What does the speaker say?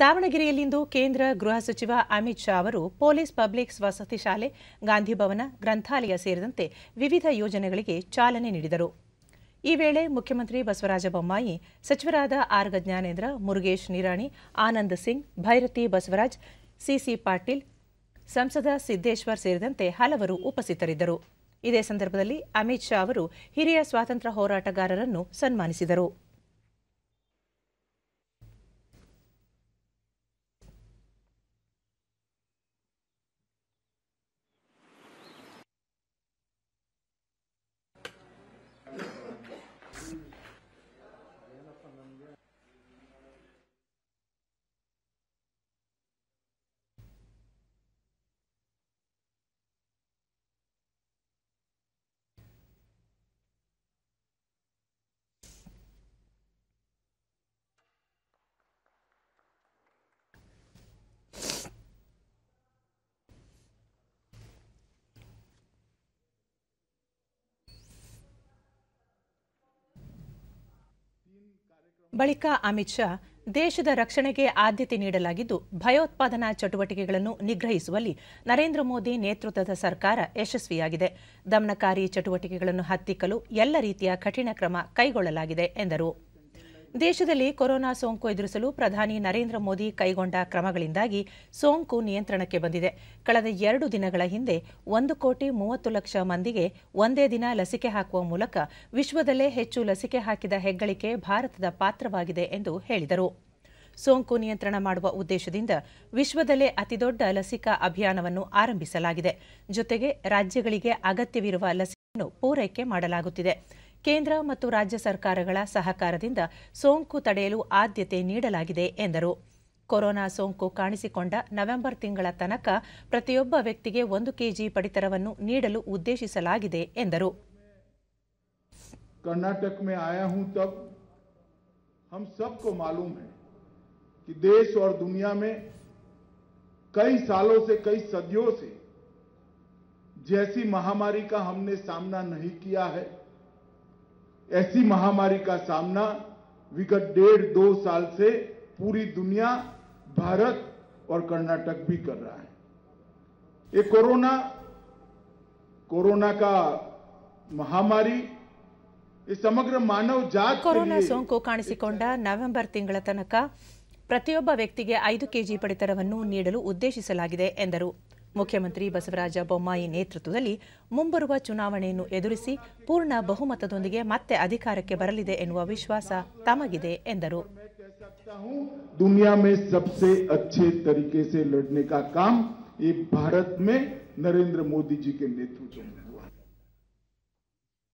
ದಾವಣಗೆರೆಯಲ್ಲಿಂದು ಕೇಂದ್ರ ಗೃಹ ಸಚಿವ ಅಮಿತ್ ಶಾ ಅವರು ಪೊಲೀಸ್ ಪಬ್ಲಿಕ್ ವಸತಿ ಶಾಲೆ ಗಾಂಧಿಭವನ ಗ್ರಂಥಾಲಯ ಸೇರಿದಂತೆ ವಿವಿಧ ಯೋಜನೆಗಳಿಗೆ ಚಾಲನೆ ನೀಡಿದರು ಈ ವೇಳೆ ಮುಖ್ಯಮಂತ್ರಿ ಬಸವರಾಜ ಬೊಮ್ಮಾಯಿ ಸಚಿವರಾದ ಆರ್ಗ ಜ್ಞಾನೇಂದ್ರ ಮುರುಗೇಶ್ ನಿರಾಣಿ ಆನಂದ್ ಸಿಂಗ್ ಭೈರತಿ ಬಸವರಾಜ್ ಸಿಸಿ ಪಾಟೀಲ್ ಸಂಸದ ಸಿದ್ದೇಶ್ವರ್ ಸೇರಿದಂತೆ ಹಲವರು ಉಪಸ್ಥಿತರಿದ್ದರು ಇದೇ ಸಂದರ್ಭದಲ್ಲಿ ಅಮಿತ್ ಶಾ ಅವರು ಹಿರಿಯ ಸ್ವಾತಂತ್ರ್ಯ ಹೋರಾಟಗಾರರನ್ನು ಸನ್ಮಾನಿಸಿದರು ಬಳಿಕ ಅಮಿತ್ ಶಾ ದೇಶದ ರಕ್ಷಣೆಗೆ ಆದ್ಯತೆ ನೀಡಲಾಗಿದ್ದು ಭಯೋತ್ಪಾದನಾ ಚಟುವಟಿಕೆಗಳನ್ನು ನಿಗ್ರಹಿಸುವಲ್ಲಿ ನರೇಂದ್ರ ಮೋದಿ ನೇತೃತ್ವದ ಸರ್ಕಾರ ಯಶಸ್ವಿಯಾಗಿದೆ ದಮನಕಾರಿ ಚಟುವಟಿಕೆಗಳನ್ನು ಹತ್ತಿಕ್ಕಲು ಎಲ್ಲ ರೀತಿಯ ಕಠಿಣ ಕ್ರಮ ಕೈಗೊಳ್ಳಲಾಗಿದೆ ಎಂದರು ದೇಶದಲ್ಲಿ ಕೊರೋನಾ ಸೋಂಕು ಎದುರಿಸಲು ಪ್ರಧಾನಿ ನರೇಂದ್ರ ಮೋದಿ ಕೈಗೊಂಡ ಕ್ರಮಗಳಿಂದಾಗಿ ಸೋಂಕು ನಿಯಂತ್ರಣಕ್ಕೆ ಬಂದಿದೆ ಕಳೆದ ಎರಡು ದಿನಗಳ ಹಿಂದೆ ಒಂದು ಕೋಟಿ ಮೂವತ್ತು ಲಕ್ಷ ಮಂದಿಗೆ ಒಂದೇ ದಿನ ಲಸಿಕೆ ಹಾಕುವ ಮೂಲಕ ವಿಶ್ವದಲ್ಲೇ ಹೆಚ್ಚು ಲಸಿಕೆ ಹಾಕಿದ ಹೆಗ್ಗಳಿಕೆ ಭಾರತದ ಪಾತ್ರವಾಗಿದೆ ಎಂದು ಹೇಳಿದರು ಸೋಂಕು ನಿಯಂತ್ರಣ ಮಾಡುವ ಉದ್ದೇಶದಿಂದ ವಿಶ್ವದಲ್ಲೇ ಅತಿದೊಡ್ಡ ಲಸಿಕಾ ಅಭಿಯಾನವನ್ನು ಆರಂಭಿಸಲಾಗಿದೆ ಜೊತೆಗೆ ರಾಜ್ಯಗಳಿಗೆ ಅಗತ್ಯವಿರುವ ಲಸಿಕೆಯನ್ನು ಪೂರೈಕೆ ಮಾಡಲಾಗುತ್ತಿದೆ ಕೇಂದ್ರ ಮತ್ತು ರಾಜ್ಯ ಸರ್ಕಾರಗಳ ಸಹಕಾರದಿಂದ ಸೋಂಕು ತಡೆಯಲು ಆದ್ಯತೆ ನೀಡಲಾಗಿದೆ ಎಂದರು ಕೊರೋನಾ ಸೋಂಕು ಕಾಣಿಸಿಕೊಂಡ ನವೆಂಬರ್ ತಿಂಗಳ ತನಕ ಪ್ರತಿಯೊಬ್ಬ ವ್ಯಕ್ತಿಗೆ ಒಂದು ಕೆಜಿ ಪಡಿತರವನ್ನು ನೀಡಲು ಉದ್ದೇಶಿಸಲಾಗಿದೆ ಎಂದರು ಕರ್ನಾಟಕ में आया हूं तब हम सबको मालूम है कि देश और दुनिया में कई सालों से कई सदियों से जैसी महामारी का हमने सामना नहीं किया है ऐसी महामारी का सामना विगत डेढ़ दो साल से पूरी दुनिया भारत और कर्नाटक भी कर रहा है ये कोरोना कोरोना का ಮಹಾಮಾರಿ ಸಮಗ್ರ ಮಾನವ ಜಾತಿ ಕೊರೋನಾ ಸೋಂಕು ಕಾಣಿಸಿಕೊಂಡ ನವೆಂಬರ್ ತಿಂಗಳ ತನಕ ಪ್ರತಿಯೊಬ್ಬ ವ್ಯಕ್ತಿಗೆ ಐದು ಕೆಜಿ ಪಡಿತರವನ್ನು ನೀಡಲು ಉದ್ದೇಶಿಸಲಾಗಿದೆ ಎಂದರು ಮುಖ್ಯಮಂತ್ರಿ ಬಸವರಾಜ ಬೊಮ್ಮಾಯಿ ನೇತೃತ್ವದಲ್ಲಿ ಮುಂಬರುವ ಚುನಾವಣೆಯನ್ನು ಎದುರಿಸಿ ಪೂರ್ಣ ಬಹುಮತದೊಂದಿಗೆ ಮತ್ತೆ ಅಧಿಕಾರಕ್ಕೆ ಬರಲಿದೆ ಎನ್ನುವ ವಿಶ್ವಾಸ ತಮಗಿದೆ ಎಂದರು ಭಾರತ ನರೇಂದ್ರ ಮೋದಿ ಜಿ ನೇತೃತ್ವ